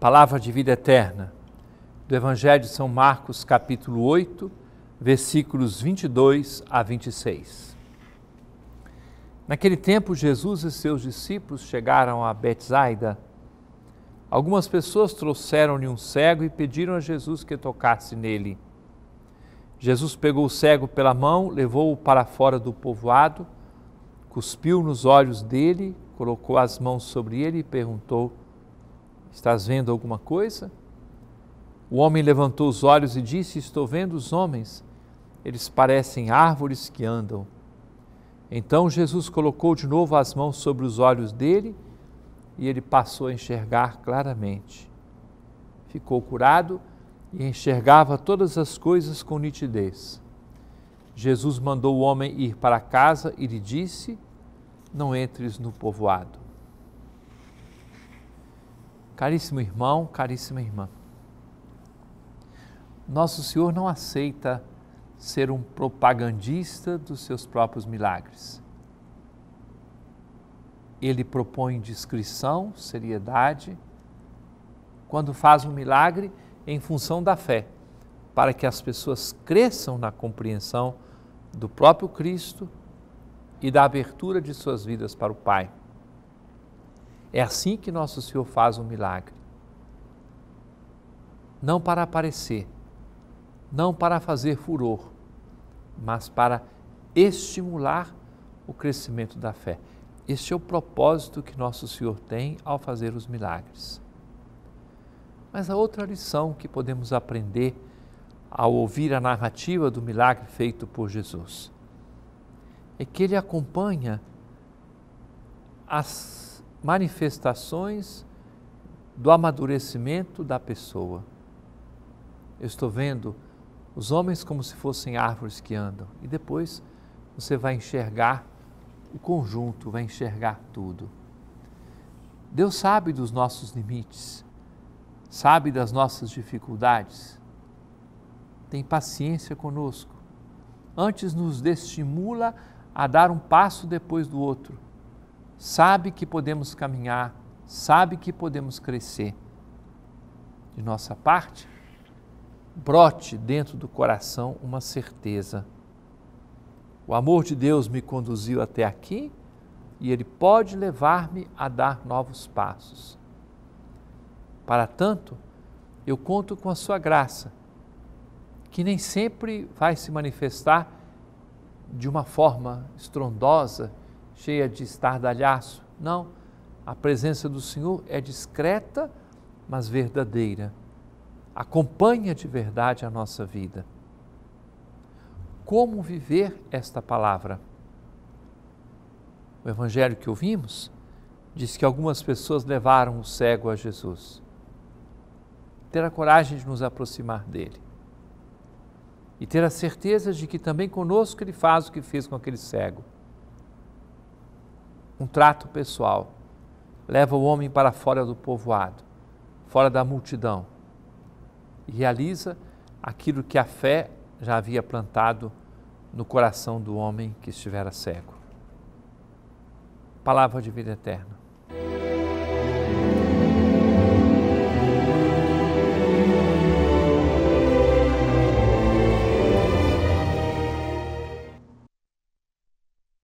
palavra de vida eterna, do Evangelho de São Marcos, capítulo 8, versículos 22 a 26. Naquele tempo, Jesus e seus discípulos chegaram a Betsaida. Algumas pessoas trouxeram-lhe um cego e pediram a Jesus que tocasse nele. Jesus pegou o cego pela mão, levou-o para fora do povoado, cuspiu nos olhos dele, colocou as mãos sobre ele e perguntou: Estás vendo alguma coisa? O homem levantou os olhos e disse: Estou vendo os homens. Eles parecem árvores que andam. Então Jesus colocou de novo as mãos sobre os olhos dele e ele passou a enxergar claramente. Ficou curado e enxergava todas as coisas com nitidez. Jesus mandou o homem ir para casa e lhe disse: Não entres no povoado. Caríssimo irmão, caríssima irmã, Nosso Senhor não aceita ser um propagandista dos seus próprios milagres. Ele propõe discrição, seriedade, quando faz um milagre em função da fé, para que as pessoas cresçam na compreensão do próprio Cristo e da abertura de suas vidas para o Pai. É assim que nosso Senhor faz um milagre. Não para aparecer, não para fazer furor, mas para estimular o crescimento da fé. Este é o propósito que nosso Senhor tem ao fazer os milagres. Mas a outra lição que podemos aprender ao ouvir a narrativa do milagre feito por Jesus é que ele acompanha as manifestações do amadurecimento da pessoa. Eu estou vendo os homens como se fossem árvores que andam, e depois você vai enxergar o conjunto, vai enxergar tudo. Deus sabe dos nossos limites, sabe das nossas dificuldades, tem paciência conosco. Antes nos destimula a dar um passo depois do outro sabe que podemos caminhar, sabe que podemos crescer. De nossa parte, brote dentro do coração uma certeza. O amor de Deus me conduziu até aqui e Ele pode levar-me a dar novos passos. Para tanto, eu conto com a Sua graça, que nem sempre vai se manifestar de uma forma estrondosa, cheia de estardalhaço. Não, a presença do Senhor é discreta, mas verdadeira. Acompanha de verdade a nossa vida. Como viver esta palavra? O evangelho que ouvimos diz que algumas pessoas levaram o cego a Jesus. Ter a coragem de nos aproximar dele e ter a certeza de que também conosco ele faz o que fez com aquele cego um trato pessoal, leva o homem para fora do povoado, fora da multidão, e realiza aquilo que a fé já havia plantado no coração do homem que estivera cego. Palavra de vida eterna.